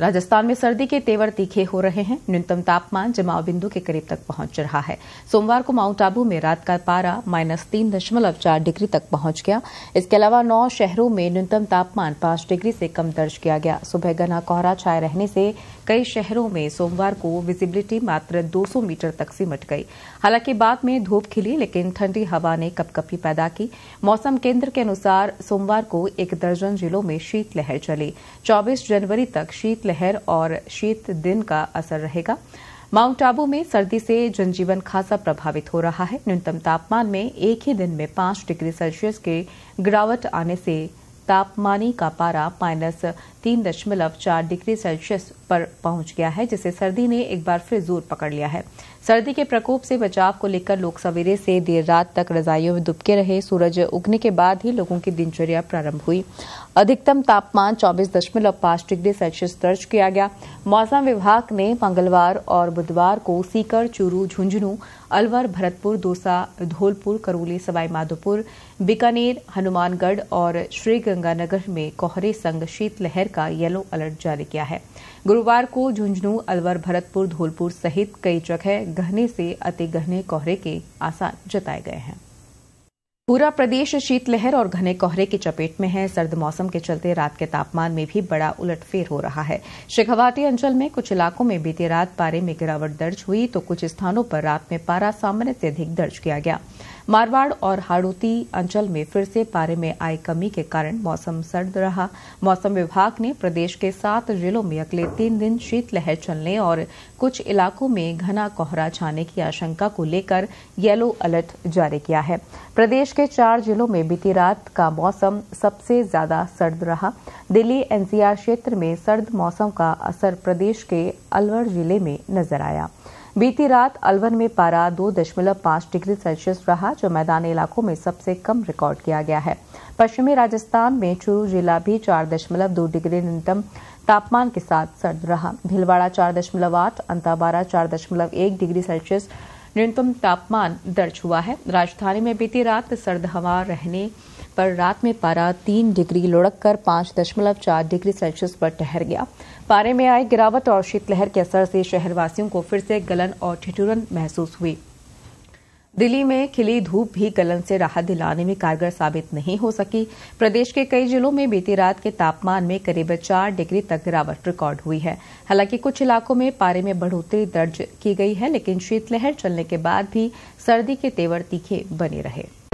राजस्थान में सर्दी के तेवर तीखे हो रहे हैं न्यूनतम तापमान जमाव बिंदु के करीब तक पहुंच रहा है सोमवार को माउंट आबू में रात का पारा माइनस तीन दशमलव चार डिग्री तक पहुंच गया इसके अलावा नौ शहरों में न्यूनतम तापमान पांच डिग्री से कम दर्ज किया गया सुबह घना कोहरा छाये रहने से कई शहरों में सोमवार को विजिबिलिटी मात्र 200 मीटर तक सिमट गई हालांकि बाद में धूप खिली लेकिन ठंडी हवा ने कपकपी पैदा की मौसम केंद्र के अनुसार सोमवार को एक दर्जन जिलों में शीतलहर चली 24 जनवरी तक शीतलहर और शीत दिन का असर रहेगा माउंट आबू में सर्दी से जनजीवन खासा प्रभावित हो रहा है न्यूनतम तापमान में एक ही दिन में पांच डिग्री सेल्सियस के गिरावट आने से तापमानी का पारा माइनस तीन दशमलव चार डिग्री सेल्सियस पर पहुंच गया है जिसे सर्दी ने एक बार फिर जोर पकड़ लिया है सर्दी के प्रकोप से बचाव को लेकर लोग सवेरे से देर रात तक रजाइयों में दुबके रहे सूरज उगने के बाद ही लोगों की दिनचर्या प्रारंभ हुई अधिकतम तापमान चौबीस दशमलव पांच डिग्री सेल्सियस दर्ज किया गया मौसम विभाग ने मंगलवार और बुधवार को सीकर चूरू झुंझुनू अलवर भरतपुर दौसा धौलपुर करौली सवाईमाधोपुर बीकानेर हनुमानगढ़ और श्रीगंगानगर में कोहरे संग शीतलहर का येलो अलर्ट जारी किया है गुरुवार को झुंझुनू अलवर भरतपुर धौलपुर सहित कई जगह गहने से अति गहने कोहरे के आसार जताए गए हैं पूरा प्रदेश शीतलहर और घने कोहरे की चपेट में है सर्द मौसम के चलते रात के तापमान में भी बड़ा उलटफेर हो रहा है शेखावाटी अंचल में कुछ इलाकों में बीती रात पारे में गिरावट दर्ज हुई तो कुछ स्थानों पर रात में पारा सामान्य से अधिक दर्ज किया गया मारवाड़ और हाड़ोती अंचल में फिर से पारे में आई कमी के कारण मौसम सर्द रहा मौसम विभाग ने प्रदेश के सात जिलों में अगले तीन दिन शीतलहर चलने और कुछ इलाकों में घना कोहरा छाने की आशंका को लेकर येलो अलर्ट जारी किया है प्रदेश के चार जिलों में बीती रात का मौसम सबसे ज्यादा सर्द रहा दिल्ली एनसीआर क्षेत्र में सर्द मौसम का असर प्रदेश के अलवर जिले में नजर आया बीती रात अलवर में पारा दो दशमलव पांच डिग्री सेल्सियस रहा जो मैदानी इलाकों में सबसे कम रिकॉर्ड किया गया है पश्चिमी राजस्थान में चूरू जिला भी चार दशमलव दो डिग्री न्यूनतम तापमान के साथ सर्द रहा भिलवाड़ा चार दशमलव आठ अंताबारा चार दशमलव एक डिग्री सेल्सियस न्यूनतम तापमान दर्ज हुआ है राजधानी में बीती रात सर्द हवा रहने पर रात में पारा तीन डिग्री लुढ़क कर पांच दशमलव चार डिग्री सेल्सियस पर ठहर गया पारे में आई गिरावट और शीतलहर के असर से शहरवासियों को फिर से गलन और ठिठुरन महसूस हुई दिल्ली में खिली धूप भी गलन से राहत दिलाने में कारगर साबित नहीं हो सकी प्रदेश के कई जिलों में बीती रात के तापमान में करीब चार डिग्री तक गिरावट रिकॉर्ड हुई है हालांकि कुछ इलाकों में पारे में बढ़ोतरी दर्ज की गई है लेकिन शीतलहर चलने के बाद भी सर्दी के तेवर तीखे बने रहे